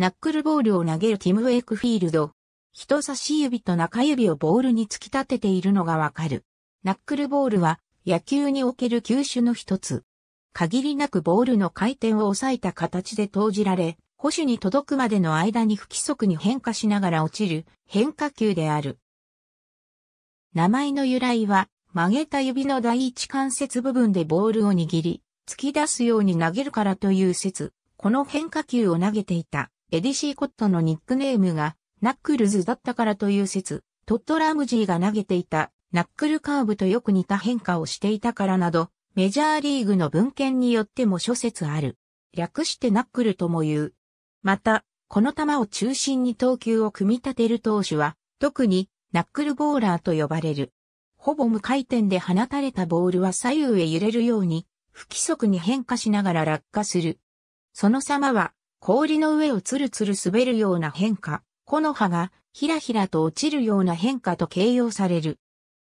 ナックルボールを投げるティム・ウェイクフィールド。人差し指と中指をボールに突き立てているのがわかる。ナックルボールは野球における球種の一つ。限りなくボールの回転を抑えた形で投じられ、保守に届くまでの間に不規則に変化しながら落ちる変化球である。名前の由来は曲げた指の第一関節部分でボールを握り、突き出すように投げるからという説、この変化球を投げていたエディ・シーコットのニックネームがナックルズだったからという説、トット・ラムジーが投げていたナックルカーブとよく似た変化をしていたからなど、メジャーリーグの文献によっても諸説ある。略してナックルとも言う。また、この球を中心に投球を組み立てる投手は、特にナックルボーラーと呼ばれる。ほぼ無回転で放たれたボールは左右へ揺れるように、不規則に変化しながら落下する。その様は氷の上をツルツル滑るような変化、木の葉がひらひらと落ちるような変化と形容される。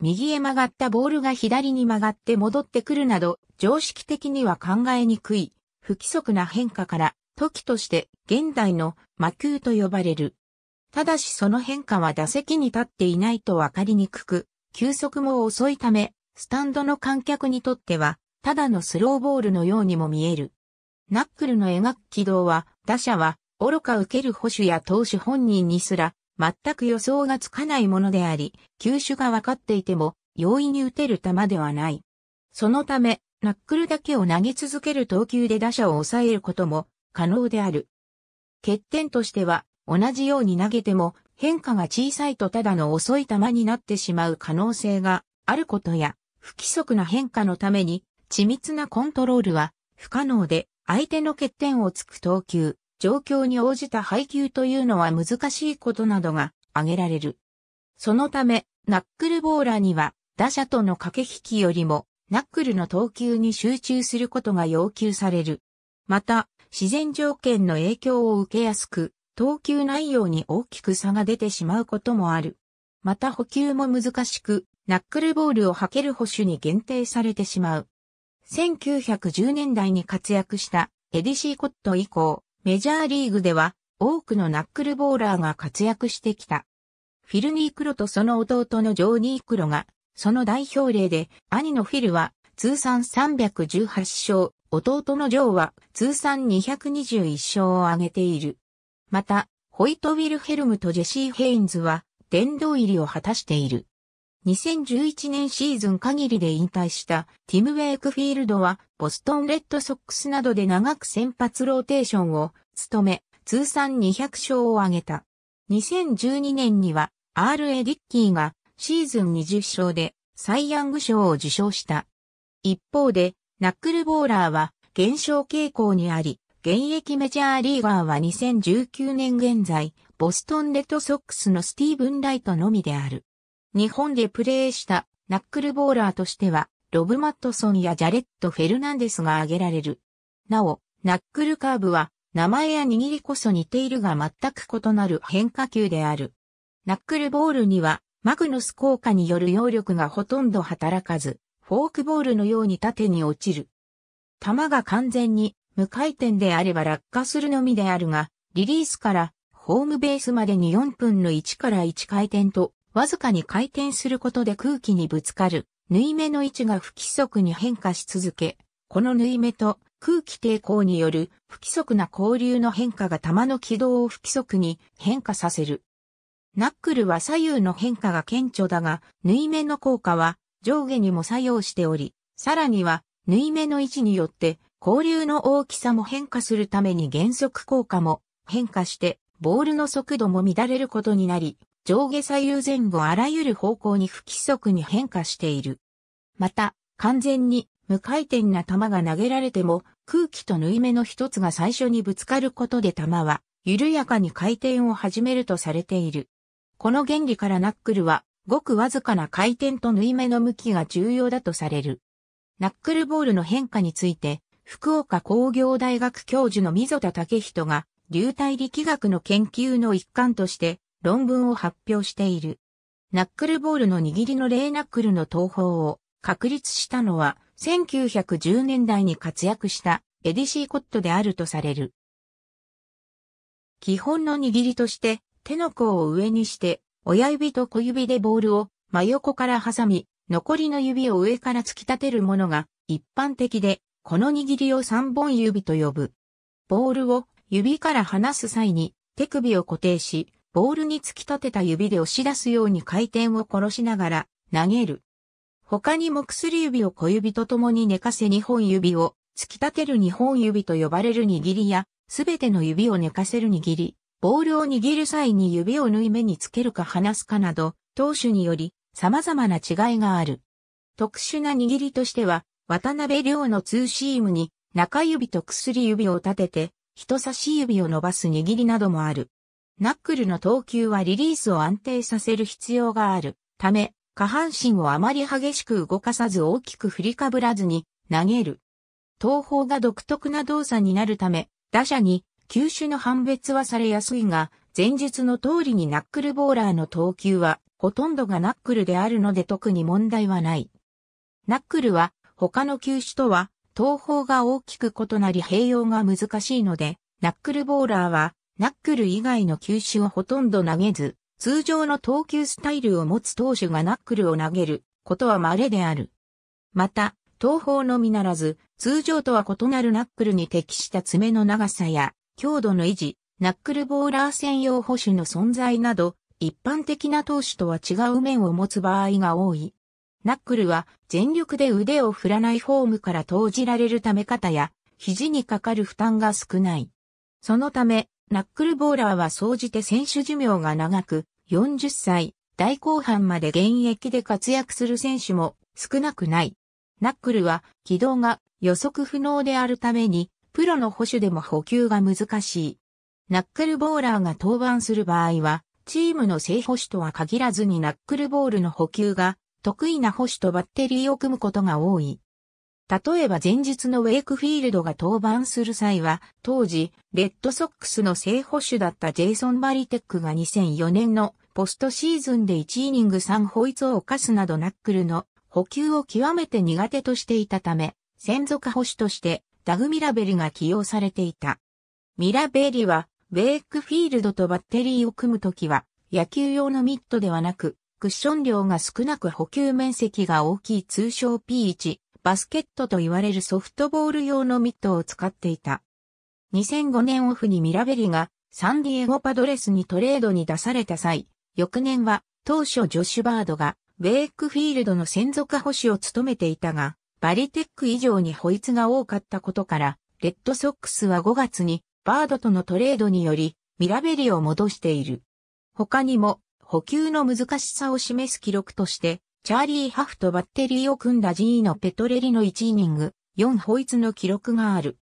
右へ曲がったボールが左に曲がって戻ってくるなど、常識的には考えにくい、不規則な変化から、時として現代の魔球と呼ばれる。ただしその変化は打席に立っていないとわかりにくく、球速も遅いため、スタンドの観客にとっては、ただのスローボールのようにも見える。ナックルの描く軌道は、打者は、愚か受ける保守や投手本人にすら、全く予想がつかないものであり、球種が分かっていても、容易に打てる球ではない。そのため、ナックルだけを投げ続ける投球で打者を抑えることも可能である。欠点としては、同じように投げても変化が小さいとただの遅い球になってしまう可能性があることや、不規則な変化のために緻密なコントロールは不可能で、相手の欠点をつく投球、状況に応じた配球というのは難しいことなどが挙げられる。そのため、ナックルボーラーには打者との駆け引きよりもナックルの投球に集中することが要求される。また、自然条件の影響を受けやすく、投球内容に大きく差が出てしまうこともある。また補給も難しく、ナックルボールを履ける保守に限定されてしまう。1910年代に活躍したエディ・シーコット以降、メジャーリーグでは多くのナックルボーラーが活躍してきた。フィル・ニークロとその弟のジョー・ニークロが、その代表例で、兄のフィルは通算318勝、弟のジョーは通算221勝を挙げている。また、ホイト・ウィルヘルムとジェシー・ヘインズは殿堂入りを果たしている。2011年シーズン限りで引退したティム・ウェイクフィールドはボストン・レッドソックスなどで長く先発ローテーションを務め通算200勝を挙げた。2012年には R.A. ディッキーがシーズン20勝でサイ・ヤング賞を受賞した。一方でナックルボーラーは減少傾向にあり、現役メジャーリーガーは2019年現在、ボストンレッドソックスのスティーブン・ライトのみである。日本でプレーしたナックルボーラーとしては、ロブ・マットソンやジャレット・フェルナンデスが挙げられる。なお、ナックルカーブは、名前や握りこそ似ているが全く異なる変化球である。ナックルボールには、マグノス効果による揚力がほとんど働かず、フォークボールのように縦に落ちる。球が完全に無回転であれば落下するのみであるが、リリースからホームベースまでに4分の1から1回転とわずかに回転することで空気にぶつかる、縫い目の位置が不規則に変化し続け、この縫い目と空気抵抗による不規則な交流の変化が玉の軌道を不規則に変化させる。ナックルは左右の変化が顕著だが、縫い目の効果は上下にも作用しており、さらには縫い目の位置によって交流の大きさも変化するために減速効果も変化して、ボールの速度も乱れることになり、上下左右前後あらゆる方向に不規則に変化している。また、完全に無回転な球が投げられても、空気と縫い目の一つが最初にぶつかることで球は、緩やかに回転を始めるとされている。この原理からナックルは、ごくわずかな回転と縫い目の向きが重要だとされる。ナックルボールの変化について、福岡工業大学教授の溝田武人が、流体力学の研究の一環として、論文を発表している。ナックルボールの握りのレイナックルの投法を確立したのは1910年代に活躍したエディシーコットであるとされる。基本の握りとして手の甲を上にして親指と小指でボールを真横から挟み残りの指を上から突き立てるものが一般的でこの握りを三本指と呼ぶ。ボールを指から離す際に手首を固定し、ボールに突き立てた指で押し出すように回転を殺しながら投げる。他にも薬指を小指と共に寝かせ2本指を突き立てる2本指と呼ばれる握りや、すべての指を寝かせる握り、ボールを握る際に指を縫い目につけるか離すかなど、投手により様々な違いがある。特殊な握りとしては、渡辺良のツーシームに中指と薬指を立てて、人差し指を伸ばす握りなどもある。ナックルの投球はリリースを安定させる必要があるため、下半身をあまり激しく動かさず大きく振りかぶらずに投げる。投法が独特な動作になるため、打者に球種の判別はされやすいが、前述の通りにナックルボーラーの投球はほとんどがナックルであるので特に問題はない。ナックルは他の球種とは投法が大きく異なり併用が難しいので、ナックルボーラーはナックル以外の球種をほとんど投げず、通常の投球スタイルを持つ投手がナックルを投げることは稀である。また、東方のみならず、通常とは異なるナックルに適した爪の長さや、強度の維持、ナックルボーラー専用保守の存在など、一般的な投手とは違う面を持つ場合が多い。ナックルは全力で腕を振らないフォームから投じられるため方や、肘にかかる負担が少ない。そのため、ナックルボーラーは総じて選手寿命が長く、40歳、大後半まで現役で活躍する選手も少なくない。ナックルは軌道が予測不能であるために、プロの保守でも補給が難しい。ナックルボーラーが登板する場合は、チームの正保守とは限らずにナックルボールの補給が得意な保守とバッテリーを組むことが多い。例えば前日のウェイクフィールドが登板する際は、当時、レッドソックスの正捕手だったジェイソン・バリテックが2004年のポストシーズンで1イニング3ホイツを犯すなどナックルの補給を極めて苦手としていたため、専属捕手としてダグ・ミラベリが起用されていた。ミラベリは、ウェイクフィールドとバッテリーを組むときは、野球用のミットではなく、クッション量が少なく補給面積が大きい通称 P1 バスケットと言われるソフトボール用のミットを使っていた。2005年オフにミラベリがサンディエゴパドレスにトレードに出された際、翌年は当初ジョシュバードがウェイクフィールドの専属保守を務めていたが、バリテック以上に保育が多かったことから、レッドソックスは5月にバードとのトレードにより、ミラベリを戻している。他にも、補給の難しさを示す記録として、チャーリー・ハフとバッテリーを組んだ G のペトレリの1イニング、4ホイツの記録がある。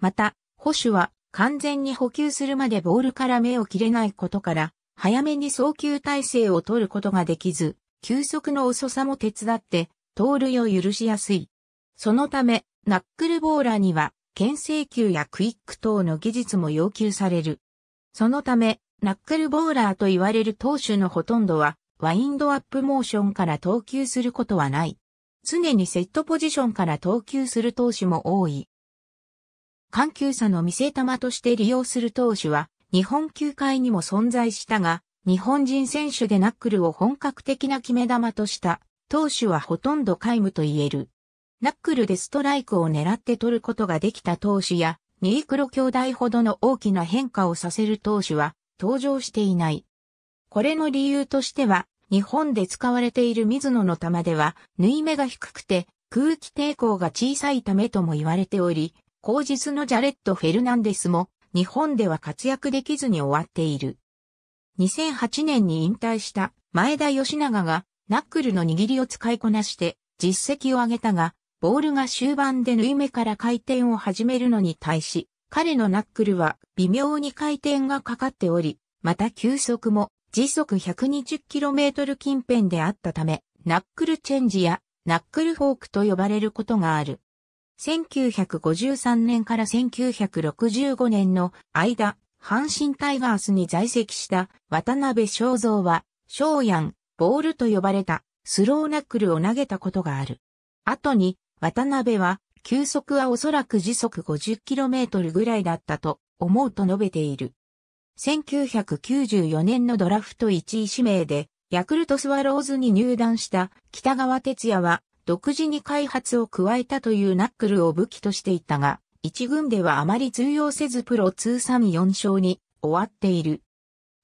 また、保守は完全に補給するまでボールから目を切れないことから、早めに送球体制を取ることができず、球速の遅さも手伝って、盗塁を許しやすい。そのため、ナックルボーラーには、牽制球やクイック等の技術も要求される。そのため、ナックルボーラーと言われる投手のほとんどは、ワインドアップモーションから投球することはない。常にセットポジションから投球する投手も多い。緩急差の見せ球として利用する投手は、日本球界にも存在したが、日本人選手でナックルを本格的な決め球とした投手はほとんど皆無と言える。ナックルでストライクを狙って取ることができた投手や、ニークロ兄弟ほどの大きな変化をさせる投手は登場していない。これの理由としては、日本で使われている水野の玉では、縫い目が低くて空気抵抗が小さいためとも言われており、後日のジャレット・フェルナンデスも日本では活躍できずに終わっている。2008年に引退した前田義長がナックルの握りを使いこなして実績を上げたが、ボールが終盤で縫い目から回転を始めるのに対し、彼のナックルは微妙に回転がかかっており、また球速も時速 120km 近辺であったため、ナックルチェンジやナックルフォークと呼ばれることがある。1953年から1965年の間、阪神タイガースに在籍した渡辺正造は、正ヤン、ボールと呼ばれたスローナックルを投げたことがある。後に、渡辺は、球速はおそらく時速 50km ぐらいだったと思うと述べている。1994年のドラフト1位指名で、ヤクルトスワローズに入団した北川哲也は、独自に開発を加えたというナックルを武器としていたが、一軍ではあまり通用せずプロ通算4勝に終わっている。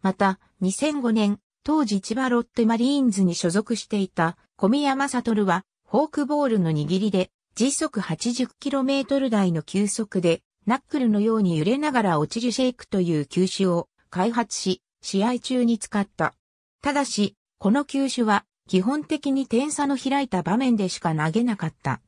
また、2005年、当時千葉ロッテマリーンズに所属していた小宮正悟は、フォークボールの握りで、時速 80km 台の球速で、ナックルのように揺れながら落ちるシェイクという球種を開発し、試合中に使った。ただし、この球種は基本的に点差の開いた場面でしか投げなかった。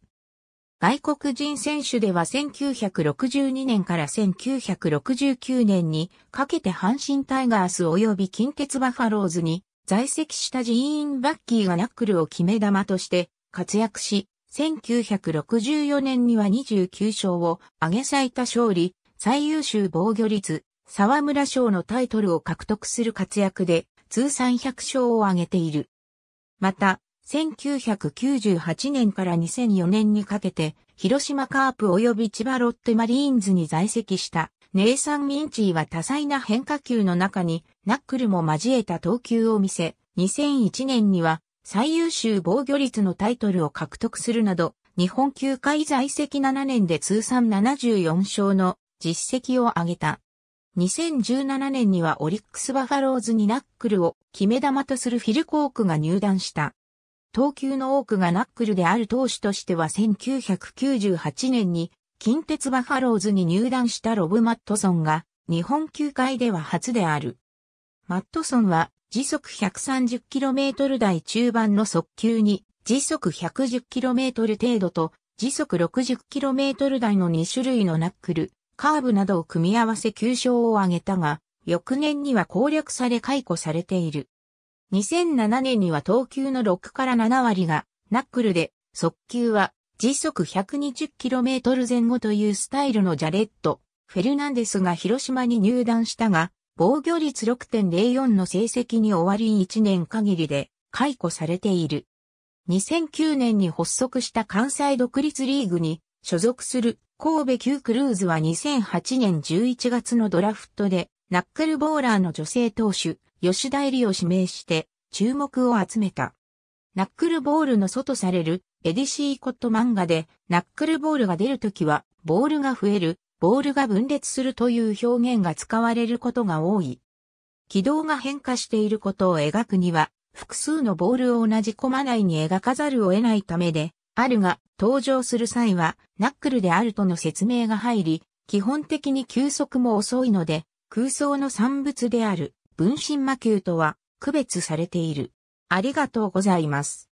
外国人選手では1962年から1969年にかけて阪神タイガース及び近鉄バファローズに在籍したジーン・バッキーがナックルを決め球として活躍し、1964年には29勝を挙げ最多勝利、最優秀防御率、沢村賞のタイトルを獲得する活躍で通算100勝を挙げている。また、1998年から2004年にかけて、広島カープ及び千葉ロッテマリーンズに在籍したネイサン・ミンチーは多彩な変化球の中にナックルも交えた投球を見せ、2001年には最優秀防御率のタイトルを獲得するなど、日本球界在籍7年で通算74勝の実績を上げた。2017年にはオリックスバファローズにナックルを決め球とするフィル・コークが入団した。投球の多くがナックルである投手としては1998年に近鉄バファローズに入団したロブ・マットソンが日本球界では初である。マットソンは時速 130km 台中盤の速球に時速 110km 程度と時速 60km 台の2種類のナックル、カーブなどを組み合わせ急所を上げたが、翌年には攻略され解雇されている。2007年には投球の6から7割がナックルで、速球は時速 120km 前後というスタイルのジャレット・フェルナンデスが広島に入団したが、防御率6.04の成績に終わり1年限りで解雇されている。2009年に発足した関西独立リーグに所属する神戸旧クルーズは2008年11月のドラフトでナックルボーラーの女性投手吉田入りを指名して注目を集めた。ナックルボールの外されるエディシーコット漫画でナックルボールが出るときはボールが増えるボールが分裂するという表現が使われることが多い。軌道が変化していることを描くには、複数のボールを同じコマ内に描かざるを得ないためで、あるが登場する際はナックルであるとの説明が入り、基本的に球速も遅いので、空想の産物である分身魔球とは区別されている。ありがとうございます。